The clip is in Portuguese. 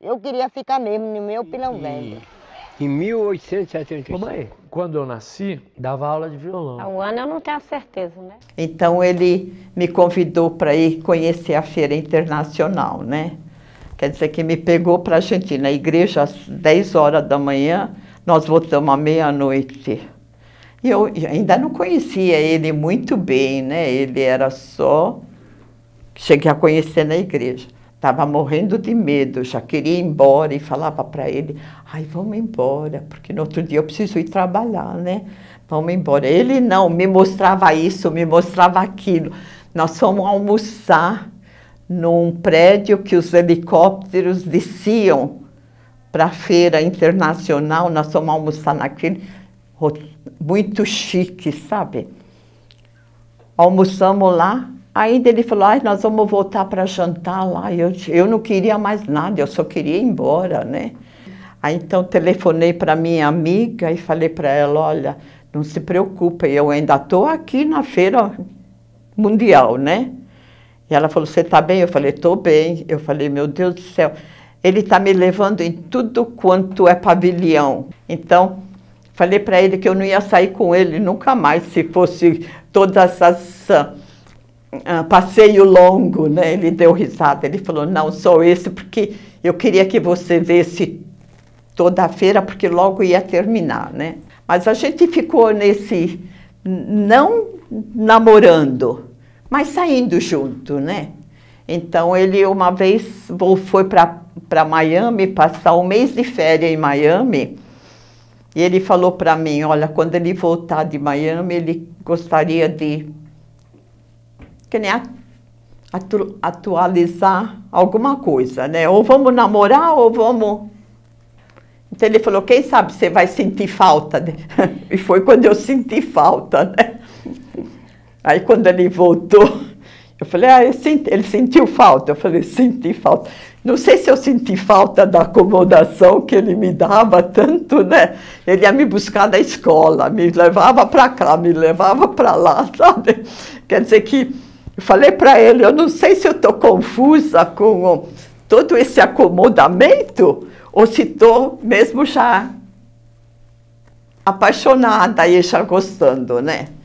Eu queria ficar mesmo no meu pilão velho. Em 1875. quando eu nasci, dava aula de violão. O ano eu não tenho certeza, né? Então ele me convidou para ir conhecer a feira internacional, né? Quer dizer que me pegou para a Argentina. A igreja às 10 horas da manhã, nós voltamos à meia-noite. E eu ainda não conhecia ele muito bem, né? Ele era só. Cheguei a conhecer na igreja estava morrendo de medo, já queria ir embora e falava para ele, ai, vamos embora, porque no outro dia eu preciso ir trabalhar, né? Vamos embora. Ele não, me mostrava isso, me mostrava aquilo. Nós fomos almoçar num prédio que os helicópteros desciam para a feira internacional, nós fomos almoçar naquele muito chique, sabe? Almoçamos lá, Ainda ele falou, nós vamos voltar para jantar lá. Eu, eu não queria mais nada, eu só queria ir embora, né? Aí então telefonei para minha amiga e falei para ela, olha, não se preocupe, eu ainda estou aqui na feira mundial, né? E ela falou, você está bem? Eu falei, estou bem. Eu falei, meu Deus do céu, ele está me levando em tudo quanto é pavilhão. Então, falei para ele que eu não ia sair com ele nunca mais, se fosse todas essas ah, passeio longo, né? Ele deu risada, ele falou, não, só esse, porque eu queria que você visse toda a feira, porque logo ia terminar, né? Mas a gente ficou nesse, não namorando, mas saindo junto, né? Então ele uma vez foi para Miami passar um mês de férias em Miami e ele falou para mim, olha, quando ele voltar de Miami ele gostaria de que nem atu atualizar alguma coisa, né? Ou vamos namorar ou vamos. Então ele falou: quem sabe você vai sentir falta? e foi quando eu senti falta, né? Aí quando ele voltou, eu falei: ah, eu senti... ele sentiu falta? Eu falei: senti falta. Não sei se eu senti falta da acomodação que ele me dava tanto, né? Ele ia me buscar da escola, me levava para cá, me levava para lá, sabe? Quer dizer que eu falei para ele, eu não sei se eu estou confusa com todo esse acomodamento ou se estou mesmo já apaixonada e já gostando, né?